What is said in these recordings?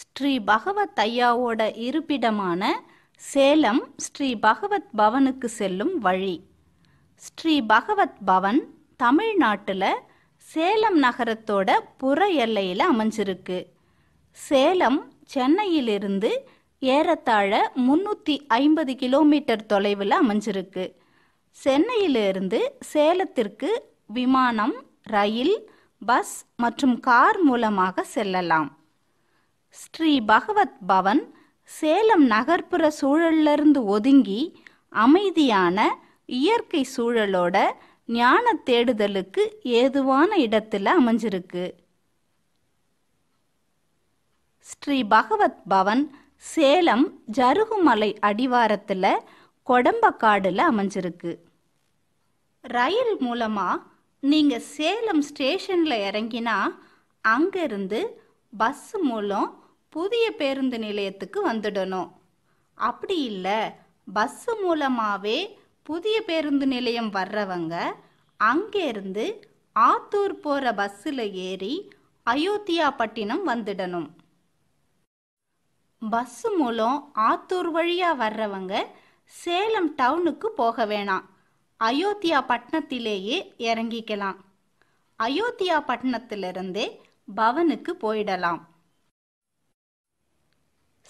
ஸ்ரீ பகவத் ஐயாவோட இருப்பிடமான சேலம் ஸ்ரீ பகவத் பவனுக்கு செல்லும் வழி ஸ்ரீ பகவத் பவன் தமிழ்நாட்டில் சேலம் நகரத்தோட புற எல்லையில் அமைஞ்சிருக்கு சேலம் சென்னையிலிருந்து ஏறத்தாழ முன்னூற்றி ஐம்பது கிலோமீட்டர் தொலைவில் அமைஞ்சிருக்கு சென்னையிலிருந்து சேலத்திற்கு விமானம் ரயில் பஸ் மற்றும் கார் மூலமாக செல்லலாம் ஸ்ரீ பகவத் பவன் சேலம் நகர்ப்புற சூழல்லிருந்து ஒதுங்கி அமைதியான இயற்கை சூழலோட ஞான தேடுதலுக்கு ஏதுவான இடத்துல அமைஞ்சிருக்கு ஸ்ரீ பகவத் பவன் சேலம் ஜருகுமலை அடிவாரத்தில் கொடம்பக்காடில் அமைஞ்சிருக்கு ரயில் மூலமாக நீங்கள் சேலம் ஸ்டேஷனில் இறங்கினா அங்கேருந்து பஸ் மூலம் புதிய பேருந்து நிலையத்துக்கு வந்துடணும் அப்படி இல்லை பஸ்ஸு மூலமாகவே புதிய பேருந்து நிலையம் வர்றவங்க அங்கேருந்து ஆத்தூர் போகிற பஸ்ஸில் ஏறி அயோத்தியா பட்டினம் வந்துடணும் பஸ்ஸு மூலம் ஆத்தூர் வழியாக வர்றவங்க சேலம் டவுனுக்கு போக வேணாம் அயோத்தியா பட்டணத்திலேயே இறங்கிக்கலாம் அயோத்தியா பட்டணத்திலிருந்தே பவனுக்கு போயிடலாம்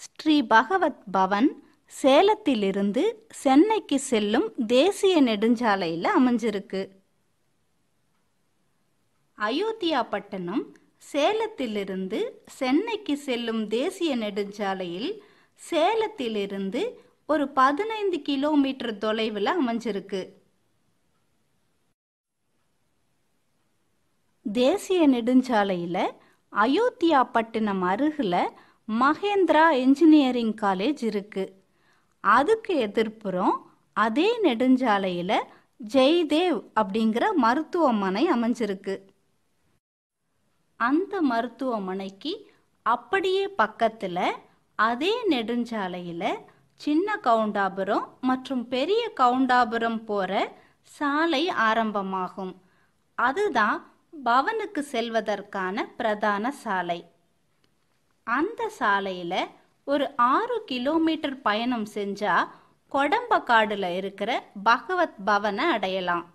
ஸ்ரீ பகவத் பவன் சேலத்திலிருந்து சென்னைக்கு செல்லும் தேசிய நெடுஞ்சாலையில் அமைஞ்சிருக்கு அயோத்தியா பட்டணம் சேலத்திலிருந்து சென்னைக்கு செல்லும் தேசிய நெடுஞ்சாலையில் சேலத்திலிருந்து ஒரு பதினைந்து கிலோமீட்டர் தொலைவில் அமைஞ்சிருக்கு தேசிய நெடுஞ்சாலையில் அயோத்தியா பட்டினம் அருகில் மகேந்திரா இன்ஜினியரிங் காலேஜ் இருக்கு அதுக்கு எதிர்ப்புறம் அதே நெடுஞ்சாலையில் ஜெய்தேவ் அப்படிங்கிற மருத்துவமனை அமைஞ்சிருக்கு அந்த மருத்துவமனைக்கு அப்படியே பக்கத்தில் அதே நெடுஞ்சாலையில் சின்ன கவுண்டாபுரம் மற்றும் பெரிய கவுண்டாபுரம் போகிற சாலை ஆரம்பமாகும் அதுதான் பவனுக்கு செல்வதற்கான பிரதான சாலை அந்த சாலையில ஒரு ஆறு கிலோமீட்டர் பயணம் செஞ்சா கொடம்பக்காடுல இருக்கிற பகவத் பவனை அடையலாம்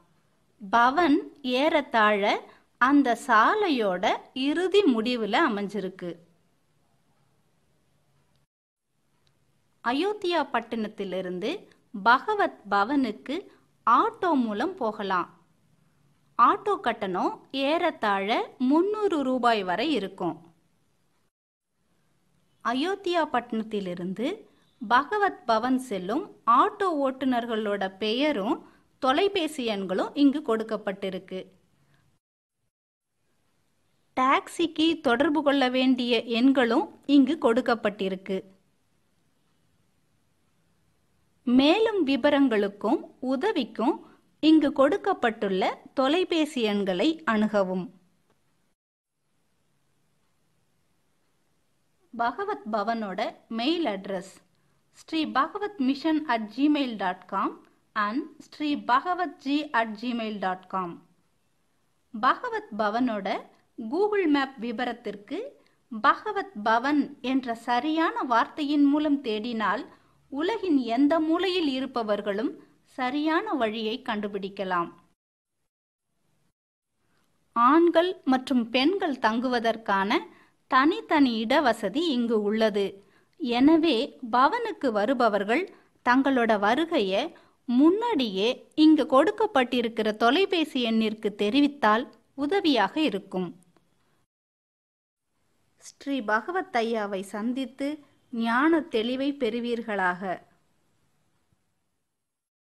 பவன் ஏறத்தாழ அந்த சாலையோட இறுதி முடிவில் அமைஞ்சிருக்கு அயோத்தியா பட்டணத்திலிருந்து பகவத் பவனுக்கு ஆட்டோ மூலம் போகலாம் ஆட்டோ கட்டணம் ஏறத்தாழ முந்நூறு ரூபாய் வரை இருக்கும் அயோத்தியா பட்டணத்திலிருந்து பகவத் பவன் செல்லும் ஆட்டோ ஓட்டுநர்களோட பெயரும் தொலைபேசி எண்களும் இங்கு கொடுக்கப்பட்டிருக்கு டாக்ஸிக்கு தொடர்பு கொள்ள வேண்டிய எண்களும் இங்கு கொடுக்கப்பட்டிருக்கு மேலும் விவரங்களுக்கும் உதவிக்கும் இங்கு கொடுக்கப்பட்டுள்ள தொலைபேசி எண்களை அணுகவும் பகவத் பவனோட mail address Shri Bhagavat mission at Gmail dot com and Shri Bhagavat ji at Gmail dot com Bhagavat பவனோட கூகுள் மேப் விபரத்திற்கு பகவத் பவன் என்ற சரியான வார்த்தையின் மூலம் தேடினால் உலகின் எந்த மூலையில் இருப்பவர்களும் சரியான வழியை கண்டுபிடிக்கலாம் ஆண்கள் மற்றும் பெண்கள் தங்குவதற்கான தனித்தனி இட வசதி இங்கு உள்ளது எனவே பவனுக்கு வருபவர்கள் தங்களோட வருகையை முன்னாடியே இங்கு கொடுக்கப்பட்டிருக்கிற தொலைபேசி எண்ணிற்கு தெரிவித்தால் உதவியாக இருக்கும் ஸ்ரீ பகவத் ஐயாவை சந்தித்து ஞான தெளிவை பெறுவீர்களாக